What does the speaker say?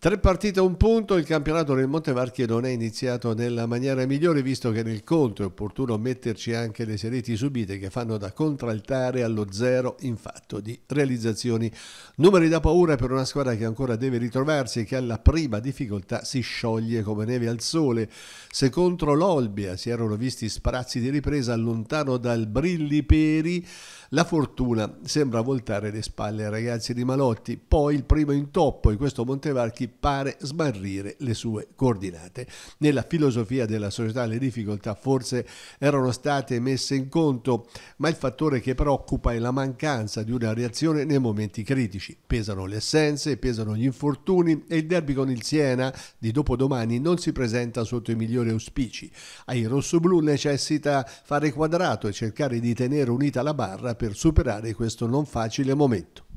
Tre partite a un punto, il campionato del Montevarchi non è iniziato nella maniera migliore visto che nel conto è opportuno metterci anche le seriti subite che fanno da contraltare allo zero in fatto di realizzazioni. Numeri da paura per una squadra che ancora deve ritrovarsi e che alla prima difficoltà si scioglie come neve al sole. Se contro l'Olbia si erano visti sprazzi di ripresa lontano dal Brilliperi, la fortuna sembra voltare le spalle ai ragazzi di Malotti. Poi il primo intoppo in questo Montevarchi infatti pare smarrire le sue coordinate. Nella filosofia della società le difficoltà forse erano state messe in conto, ma il fattore che preoccupa è la mancanza di una reazione nei momenti critici. Pesano le essenze, pesano gli infortuni e il derby con il Siena di dopodomani non si presenta sotto i migliori auspici. Ai rossoblù necessita fare quadrato e cercare di tenere unita la barra per superare questo non facile momento.